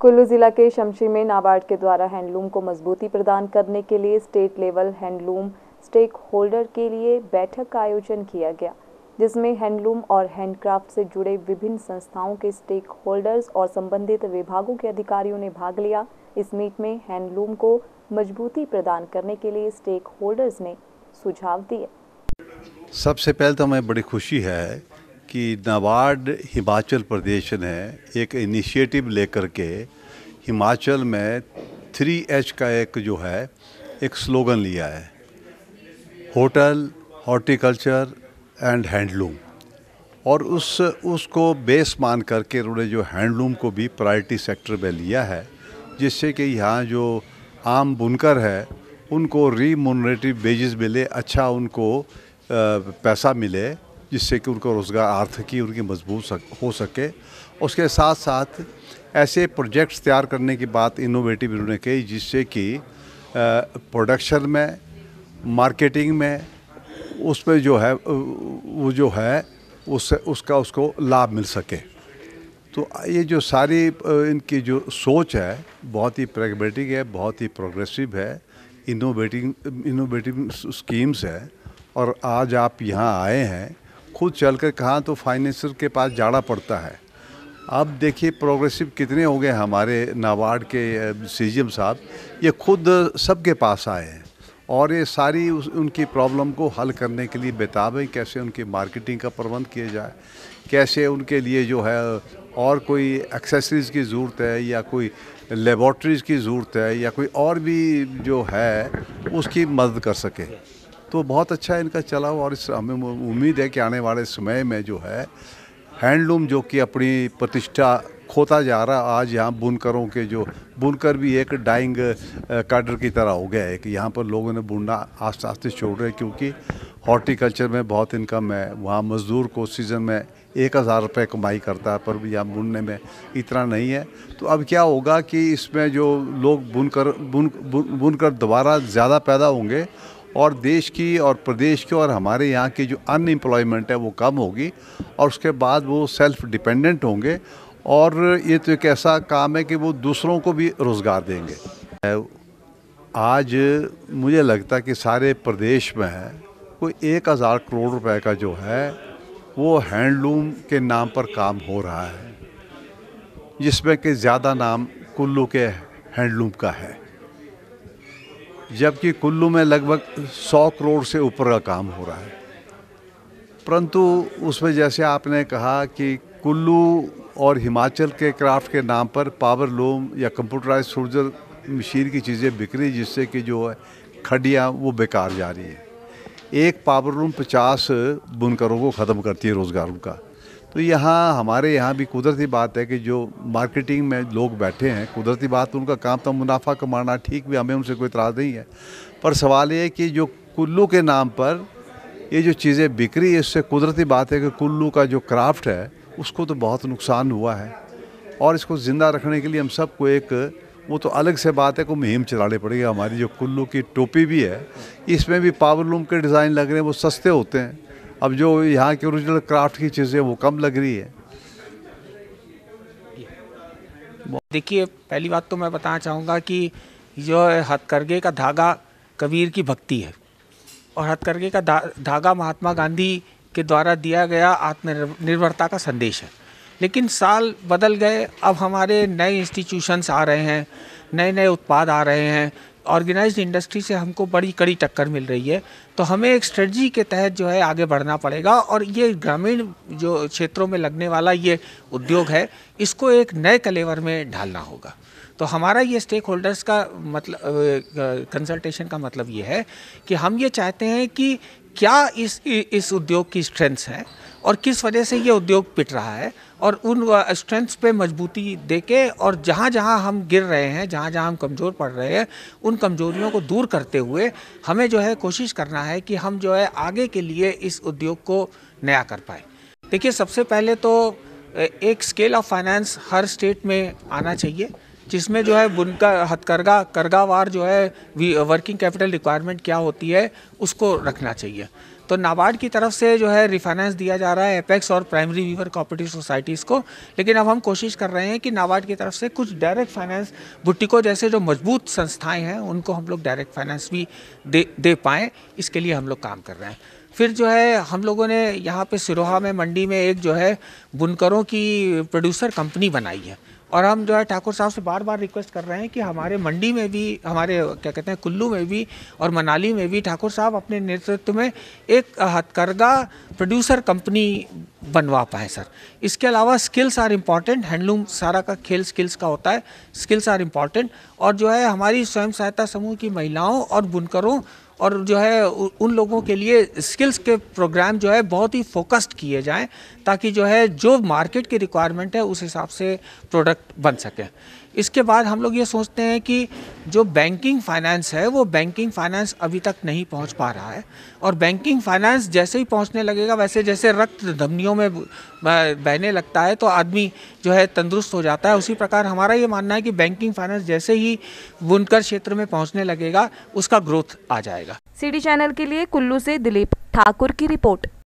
कुल्लू ज़िला के शमशी में नाबार्ड के द्वारा हैंडलूम को मजबूती प्रदान करने के लिए state level handloom stakeholder के लिए बैठक का आयोजन किया गया जिसमें हैंडलूम और हैंडक्राफ्ट से जुड़े विभिन्न संस्थाओं के स्टेक होल्डर्स और संबंधित विभागों के अधिकारियों ने भाग लिया इस मीट में हैंडलूम को मजबूती प्रदान करने के लिए स्टेक होल्डर्स ने सुझाव दिए सबसे पहले तो हमें बड़ी खुशी है कि नवाड़ हिमाचल प्रदेश ने एक इनिशिएटिव लेकर के हिमाचल में थ्री एच का एक जो है एक स्लोगन लिया है होटल हॉर्टिकल्चर एंड हैंडलूम और उस उसको बेस मान करके उन्होंने जो हैंडलूम को भी प्रायोरिटी सेक्टर में लिया है जिससे कि यहाँ जो आम बुनकर है उनको रीमोनरेटिव बेजिस मिले अच्छा उनको पैसा मिले जिससे कि उनका रोज़गार आर्थिकी उनकी मजबूत सक, हो सके उसके साथ साथ ऐसे प्रोजेक्ट्स तैयार करने की बात इनोवेटिव इन्होंने कही जिससे कि प्रोडक्शन में मार्केटिंग में उस पर जो है वो जो है उससे उसका उसको लाभ मिल सके तो ये जो सारी इनकी जो सोच है बहुत ही प्रेगमेटिक है बहुत ही प्रोग्रेसिव है इनोवेटिंग इनोवेटिव स्कीम्स है और आज आप यहाँ आए हैं खुद चल कर कहाँ तो फाइनेंसर के पास जाना पड़ता है अब देखिए प्रोग्रेसिव कितने हो गए हमारे नाबार्ड के सी साहब ये खुद सबके पास आए हैं और ये सारी उस, उनकी प्रॉब्लम को हल करने के लिए बेताबें कैसे उनकी मार्केटिंग का प्रबंध किया जाए कैसे उनके लिए जो है और कोई एक्सेसरीज़ की ज़रूरत है या कोई लेबॉर्ट्रीज़ की ज़रूरत है या कोई और भी जो है उसकी मदद कर सके तो बहुत अच्छा इनका चला हुआ और इस हमें उम्मीद है कि आने वाले समय में जो है हैंडलूम जो कि अपनी प्रतिष्ठा खोता जा रहा आज यहाँ बुनकरों के जो बुनकर भी एक डाइंग काडर की तरह हो गया है कि यहाँ पर लोगों ने बुनना आस्ते आस्ते छोड़ रहे क्योंकि हॉर्टिकल्चर में बहुत इनकम है वहाँ मज़दूर को सीज़न में एक हज़ार रुपये कमाई करता है पर भी यहाँ बुनने में इतना नहीं है तो अब क्या होगा कि इसमें जो लोग बुनकर बुन बुनकर दोबारा ज़्यादा पैदा होंगे और देश की और प्रदेश की और हमारे यहाँ की जो अनएम्प्लॉयमेंट है वो कम होगी और उसके बाद वो सेल्फ डिपेंडेंट होंगे और ये तो एक ऐसा काम है कि वो दूसरों को भी रोज़गार देंगे आज मुझे लगता है कि सारे प्रदेश में है कोई एक हज़ार करोड़ रुपए का जो है वो हैंडलूम के नाम पर काम हो रहा है जिसमें कि ज़्यादा नाम कुल्लू के हैंडलूम का है जबकि कुल्लू में लगभग सौ करोड़ से ऊपर का काम हो रहा है परंतु उसमें जैसे आपने कहा कि कुल्लू और हिमाचल के क्राफ्ट के नाम पर पावर लूम या कंप्यूटराइज सूर्जर मशीन की चीज़ें बिक्री जिससे कि जो है खडियाँ वो बेकार जा रही हैं एक पावर लूम पचास बुनकरों को ख़त्म करती है रोज़गार का तो यहाँ हमारे यहाँ भी कुदरती बात है कि जो मार्केटिंग में लोग बैठे हैं कुदरती बात तो उनका काम तो मुनाफा कमाना ठीक भी हमें उनसे कोई इतराज़ नहीं है पर सवाल ये है कि जो कुल्लू के नाम पर ये जो चीज़ें बिक्री इससे कुदरती बात है कि कुल्लू का जो क्राफ्ट है उसको तो बहुत नुकसान हुआ है और इसको ज़िंदा रखने के लिए हम सबको एक वो तो अलग से बात है को मुहिम चलानी पड़ेगी हमारी जो कुल्लू की टोपी भी है इसमें भी पावर लूम के डिज़ाइन लग रहे हैं वो सस्ते होते हैं अब जो यहाँ के ओरिजिनल क्राफ्ट की चीज़ें वो कम लग रही है देखिए पहली बात तो मैं बताना चाहूँगा कि जो हथकरघे का धागा कबीर की भक्ति है और हथकरघे का धा, धागा महात्मा गांधी के द्वारा दिया गया आत्मनिर्भरता का संदेश है लेकिन साल बदल गए अब हमारे नए इंस्टीट्यूशंस आ रहे हैं नए नए उत्पाद आ रहे हैं ऑर्गेनाइज्ड इंडस्ट्री से हमको बड़ी कड़ी टक्कर मिल रही है तो हमें एक स्ट्रेटजी के तहत जो है आगे बढ़ना पड़ेगा और ये ग्रामीण जो क्षेत्रों में लगने वाला ये उद्योग है इसको एक नए कलेवर में ढालना होगा तो हमारा ये स्टेक होल्डर्स का मतलब कंसल्टेशन का मतलब ये है कि हम ये चाहते हैं कि क्या इस इस उद्योग की स्ट्रेंथ्स है और किस वजह से ये उद्योग पिट रहा है और उन स्ट्रेंथ्स पे मजबूती दे के और जहाँ जहाँ हम गिर रहे हैं जहाँ जहाँ हम कमज़ोर पड़ रहे हैं उन कमज़ोरियों को दूर करते हुए हमें जो है कोशिश करना है कि हम जो है आगे के लिए इस उद्योग को नया कर पाए देखिए सबसे पहले तो एक स्केल ऑफ फाइनेंस हर स्टेट में आना चाहिए जिसमें जो है बुनका हथकरघा करगावार जो है वर्किंग कैपिटल रिक्वायरमेंट क्या होती है उसको रखना चाहिए तो नाबार्ड की तरफ से जो है रिफाइनेंस दिया जा रहा है एपेक्स और प्राइमरी वीवर कॉपरेटिव सोसाइटीज़ को लेकिन अब हम कोशिश कर रहे हैं कि नाबार्ड की तरफ से कुछ डायरेक्ट फाइनेंस बुटिको जैसे जो मजबूत संस्थाएं हैं उनको हम लोग डायरेक्ट फाइनेंस भी दे दे पाएँ इसके लिए हम लोग काम कर रहे हैं फिर जो है हम लोगों ने यहाँ पर सिरोहा में मंडी में एक जो है बुनकरों की प्रोड्यूसर कंपनी बनाई है और हम जो है ठाकुर साहब से बार बार रिक्वेस्ट कर रहे हैं कि हमारे मंडी में भी हमारे क्या कहते हैं कुल्लू में भी और मनाली में भी ठाकुर साहब अपने नेतृत्व में एक हथकरघा प्रोड्यूसर कंपनी बनवा पाए सर इसके अलावा स्किल्स आर इम्पॉर्टेंट हैंडलूम सारा का खेल स्किल्स का होता है स्किल्स आर इम्पॉर्टेंट और जो है हमारी स्वयं सहायता समूह की महिलाओं और बुनकरों और जो है उन लोगों के लिए स्किल्स के प्रोग्राम जो है बहुत ही फोकस्ड किए जाएं ताकि जो है जो मार्केट की रिक्वायरमेंट है उस हिसाब से प्रोडक्ट बन सकें इसके बाद हम लोग ये सोचते हैं कि जो बैंकिंग फाइनेंस है वो बैंकिंग फाइनेंस अभी तक नहीं पहुंच पा रहा है और बैंकिंग फाइनेंस जैसे ही पहुंचने लगेगा वैसे जैसे रक्त धमनियों में बहने लगता है तो आदमी जो है तंदुरुस्त हो जाता है उसी प्रकार हमारा ये मानना है कि बैंकिंग फाइनेंस जैसे ही बुनकर क्षेत्र में पहुँचने लगेगा उसका ग्रोथ आ जाएगा सी चैनल के लिए कुल्लू से दिलीप ठाकुर की रिपोर्ट